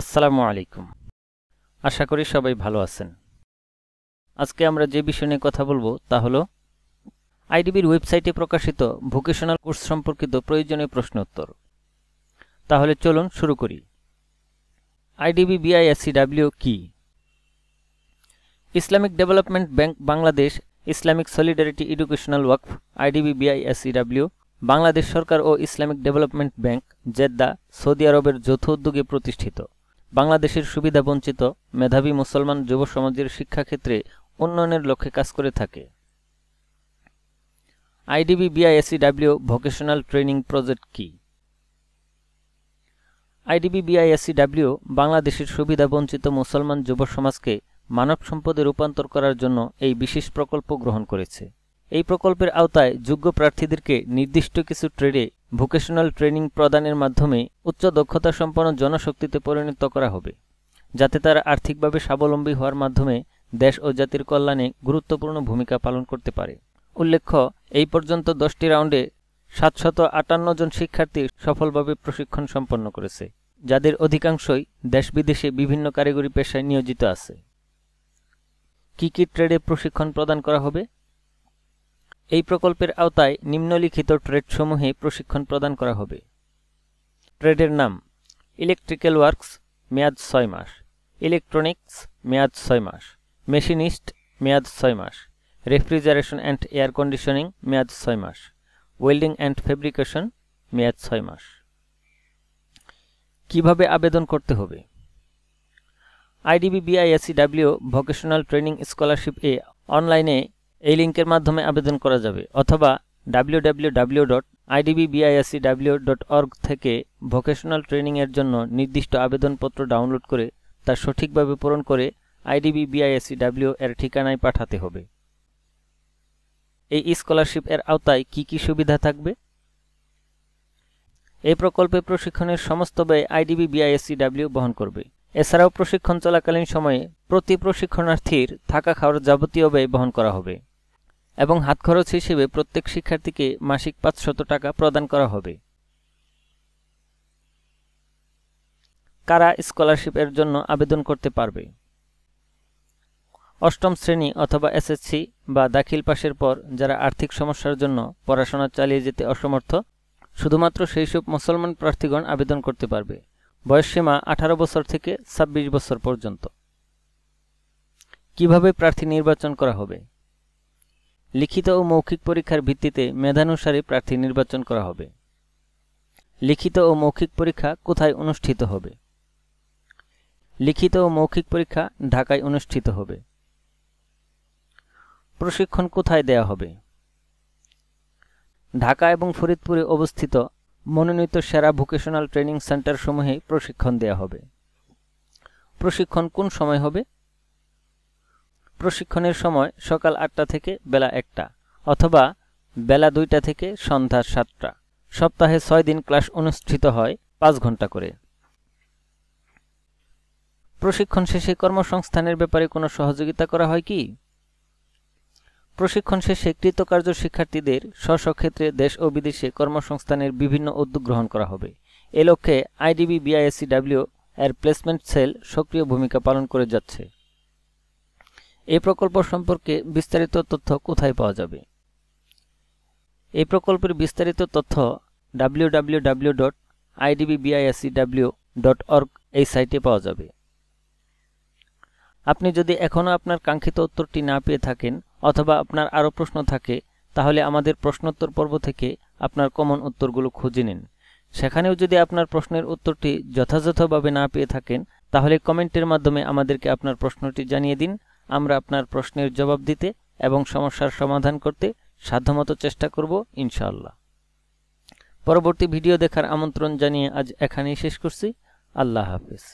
আসসালামু আলাইকুম আশা করি সবাই ভালো আছেন আজকে আমরা যে বিষয় নিয়ে কথা বলবো তা হলো আইডিবির ওয়েবসাইটে প্রকাশিত ভোকেশনাল কোর্স সম্পর্কিত প্রয়োজনীয় প্রশ্নোত্তর তাহলে চলুন শুরু করি আইডিবি ডাব্লিউ কি Islamic development bank Bangladesh Islamic solidarity educational ওয়াকফ আইডিবি ডাব্লিউ বাংলাদেশ সরকার ও Islamic development bank Jeddah Saudi আরবের যৌথ উদ্যোগে প্রতিষ্ঠিত বাংলাদেশের সুবিধা বঞ্চিত মেধাবী মুসলমান যুব সমাজের শিক্ষাক্ষেত্রে উন্নয়নের লক্ষ্যে কাজ করে থাকে IDB BIACW vocational training project কি আইডিবি বিআইএসিডাব্লিউ বাংলাদেশের সুবিধাবঞ্চিত মুসলমান যুব সমাজকে মানব সম্পদে রূপান্তর করার জন্য এই বিশেষ প্রকল্প গ্রহণ করেছে এই প্রকল্পের আওতায় যোগ্য প্রার্থীদেরকে নির্দিষ্ট কিছু ট্রেডে ভোকেশনাল ট্রেনিং প্রদানের মাধ্যমে উচ্চ দক্ষতা সম্পন্ন জনশক্তিতে পরিণত করা হবে যাতে তারা আর্থিকভাবে স্বাবলম্বী হওয়ার মাধ্যমে দেশ ও জাতির কল্যাণে গুরুত্বপূর্ণ ভূমিকা পালন করতে পারে উল্লেখ্য এই পর্যন্ত দশটি রাউন্ডে সাতশত আটান্ন জন শিক্ষার্থী সফলভাবে প্রশিক্ষণ সম্পন্ন করেছে যাদের অধিকাংশই দেশ বিদেশে বিভিন্ন কারিগরি পেশায় নিয়োজিত আছে কি কি ট্রেডে প্রশিক্ষণ প্রদান করা হবে এই প্রকল্পের আওতায় নিম্নলিখিত ট্রেডসমূহে প্রশিক্ষণ প্রদান করা হবে ট্রেডের নাম ইলেকট্রিক্যাল ওয়ার্কস মেয়াদ ছয় মাস ইলেকট্রনিক্স মেয়াদ ছয় মাস মেশিনিস্ট মেয়াদ ছয় মাস রেফ্রিজারেশন অ্যান্ড এয়ার কন্ডিশনিং মেয়াদ ছয় মাস ওয়েল্ডিং অ্যান্ড ফেব্রিকেশন মেয়াদ ছয় মাস কিভাবে আবেদন করতে হবে IDB BIACW vocational training scholarship এ অনলাইনে এই লিঙ্কের মাধ্যমে আবেদন করা যাবে অথবা ডাব্লিউ ডট ডট থেকে ভোকেশনাল ট্রেনিংয়ের জন্য নির্দিষ্ট আবেদনপত্র ডাউনলোড করে তা সঠিকভাবে পূরণ করে আইডিবি ডাব্লিউ এর ঠিকানায় পাঠাতে হবে এই স্কলারশিপ এর আওতায় কি কি সুবিধা থাকবে এই প্রকল্পে প্রশিক্ষণের সমস্ত ব্যয় আইডিবি বিআইএসসিডাব্লিউ বহন করবে এছাড়াও প্রশিক্ষণ চলাকালীন সময়ে প্রতি প্রশিক্ষণার্থীর থাকা খাওয়ার যাবতীয় ব্যয় বহন করা হবে এবং হাত খরচ হিসেবে প্রত্যেক শিক্ষার্থীকে মাসিক পাঁচশত টাকা প্রদান করা হবে কারা স্কলারশিপের জন্য আবেদন করতে পারবে অষ্টম শ্রেণী অথবা এসএসসি বা দাখিল পাশের পর যারা আর্থিক সমস্যার জন্য পড়াশোনা চালিয়ে যেতে অসমর্থ শুধুমাত্র সেই সব মুসলমান প্রার্থীগণ আবেদন করতে পারবে বয়সসীমা আঠারো বছর থেকে ২৬ বছর পর্যন্ত কিভাবে প্রার্থী নির্বাচন করা হবে লিখিত ও মৌখিক পরীক্ষার ভিত্তিতে মেধানুসারে প্রার্থী নির্বাচন করা হবে লিখিত ও মৌখিক পরীক্ষা কোথায় অনুষ্ঠিত হবে লিখিত ও মৌখিক পরীক্ষা ঢাকায় অনুষ্ঠিত হবে প্রশিক্ষণ কোথায় দেয়া হবে ঢাকা এবং ফরিদপুরে অবস্থিত মনোনীত সেরা ভোকেশনাল ট্রেনিং সেন্টারসমূহে প্রশিক্ষণ দেয়া হবে প্রশিক্ষণ কোন সময় হবে প্রশিক্ষণের সময় সকাল আটটা থেকে বেলা একটা অথবা বেলা দুইটা থেকে সন্ধ্যা সাতটা সপ্তাহে ছয় দিন ক্লাস অনুষ্ঠিত হয় পাঁচ ঘন্টা করে প্রশিক্ষণ শেষে কর্মসংস্থানের ব্যাপারে কোনো সহযোগিতা করা হয় কি প্রশিক্ষণ শেষে কৃতকার্য শিক্ষার্থীদের স্ব দেশ ও বিদেশে কর্মসংস্থানের বিভিন্ন উদ্যোগ গ্রহণ করা হবে এ লক্ষ্যে আইডিবি বিআইএসসিডাব্লিউ এর প্লেসমেন্ট সেল সক্রিয় ভূমিকা পালন করে যাচ্ছে এই প্রকল্প সম্পর্কে বিস্তারিত তথ্য কোথায় পাওয়া যাবে এই প্রকল্পের বিস্তারিত তথ্য WWW dot W dot org এই সাইটে পাওয়া যাবে আপনি যদি এখনও আপনার কাঙ্ক্ষিত উত্তরটি না পেয়ে থাকেন অথবা আপনার আরও প্রশ্ন থাকে তাহলে আমাদের প্রশ্নোত্তর পর্ব থেকে আপনার কমন উত্তরগুলো খুঁজে নিন সেখানেও যদি আপনার প্রশ্নের উত্তরটি যথাযথভাবে না পেয়ে থাকেন তাহলে কমেন্টের মাধ্যমে আমাদেরকে আপনার প্রশ্নটি জানিয়ে দিন আমরা আপনার প্রশ্নের জবাব দিতে এবং সমস্যার সমাধান করতে সাধ্যমতো চেষ্টা করব ইনশাআল্লাহ পরবর্তী ভিডিও দেখার আমন্ত্রণ জানিয়ে আজ এখানেই শেষ করছি আল্লাহ হাফিজ